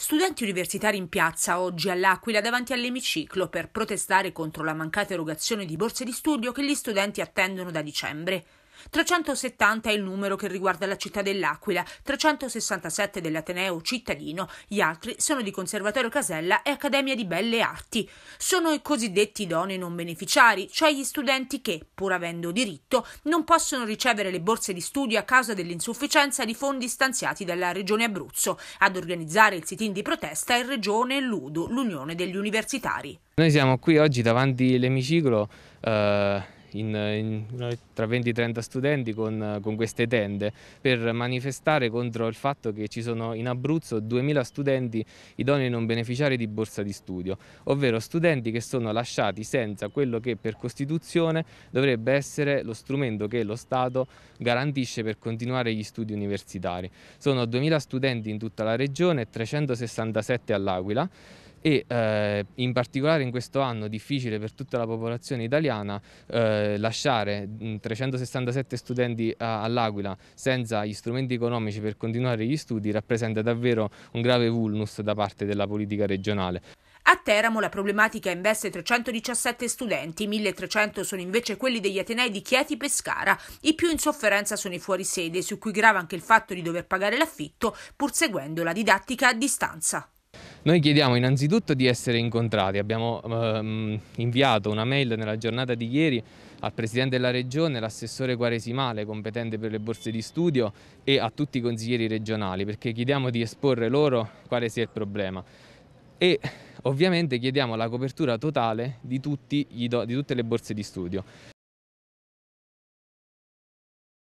Studenti universitari in piazza oggi all'Aquila davanti all'emiciclo per protestare contro la mancata erogazione di borse di studio che gli studenti attendono da dicembre. 370 è il numero che riguarda la città dell'Aquila, 367 dell'Ateneo cittadino, gli altri sono di Conservatorio Casella e Accademia di Belle Arti. Sono i cosiddetti doni non beneficiari, cioè gli studenti che, pur avendo diritto, non possono ricevere le borse di studio a causa dell'insufficienza di fondi stanziati dalla Regione Abruzzo. Ad organizzare il sit-in di protesta è Regione Ludo, l'Unione degli Universitari. Noi siamo qui oggi davanti all'emiciclo eh in, in, tra 20-30 e studenti con, con, queste tende per manifestare contro il fatto che ci sono in Abruzzo 2.000 studenti idonei non beneficiari di borsa di studio, ovvero studenti che sono lasciati senza quello che per Costituzione dovrebbe essere lo strumento che lo Stato garantisce per continuare gli studi universitari. Sono 2.000 studenti in tutta la regione e 367 all'Aquila e eh, in particolare in questo anno difficile per tutta la popolazione italiana eh, lasciare 367 mm, studenti all'Aquila senza gli strumenti economici per continuare gli studi rappresenta davvero un grave vulnus da parte della politica regionale. A Teramo la problematica investe 317 studenti, 1300 sono invece quelli degli Atenei di Chieti Pescara. I più in sofferenza sono i fuorisede, su cui grava anche il fatto di dover pagare l'affitto pur seguendo la didattica a distanza. Noi chiediamo innanzitutto di essere incontrati, abbiamo ehm, inviato una mail nella giornata di ieri al Presidente della Regione, l'assessore quaresimale competente per le borse di studio e a tutti i consiglieri regionali perché chiediamo di esporre loro quale sia il problema e ovviamente chiediamo la copertura totale di, tutti, di tutte le borse di studio.